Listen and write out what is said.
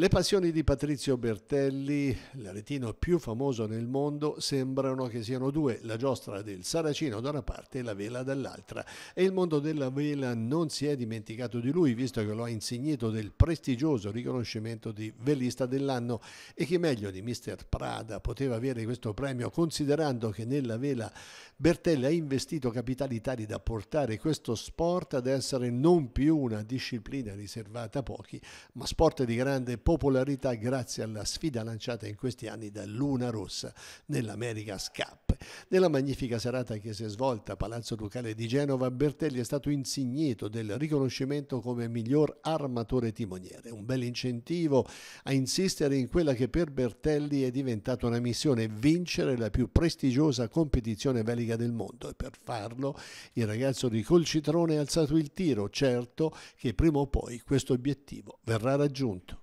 Le passioni di Patrizio Bertelli, l'aretino più famoso nel mondo, sembrano che siano due, la giostra del Saracino da una parte e la vela dall'altra. E il mondo della vela non si è dimenticato di lui, visto che lo ha insignito del prestigioso riconoscimento di velista dell'anno. E chi meglio di Mister Prada poteva avere questo premio, considerando che nella vela Bertelli ha investito capitali tali da portare questo sport ad essere non più una disciplina riservata a pochi, ma sport di grande potenza popolarità grazie alla sfida lanciata in questi anni da Luna Rossa nell'America Scap. Nella magnifica serata che si è svolta a Palazzo Ducale di Genova, Bertelli è stato insignito del riconoscimento come miglior armatore timoniere, un bel incentivo a insistere in quella che per Bertelli è diventata una missione, vincere la più prestigiosa competizione velica del mondo e per farlo il ragazzo di Colcitrone ha alzato il tiro, certo che prima o poi questo obiettivo verrà raggiunto.